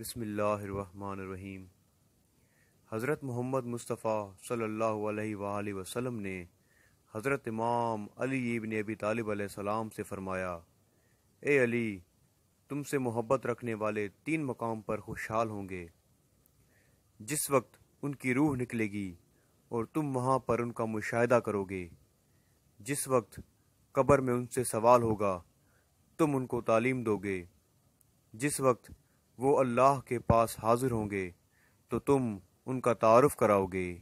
بسم اللہ الرحمن الرحیم حضرت محمد مصطفیٰ صلی اللہ علیہ وآلہ وسلم نے حضرت امام علی ابن ابی طالب علیہ السلام سے فرمایا اے علی تم سے محبت رکھنے والے تین مقام پر خوشحال ہوں گے جس وقت ان کی روح نکلے گی اور تم وہاں پر ان کا مشاہدہ کرو گے جس وقت قبر میں ان سے سوال ہوگا تم ان کو تعلیم دو گے جس وقت وہ اللہ کے پاس حاضر ہوں گے تو تم ان کا تعارف کراؤ گے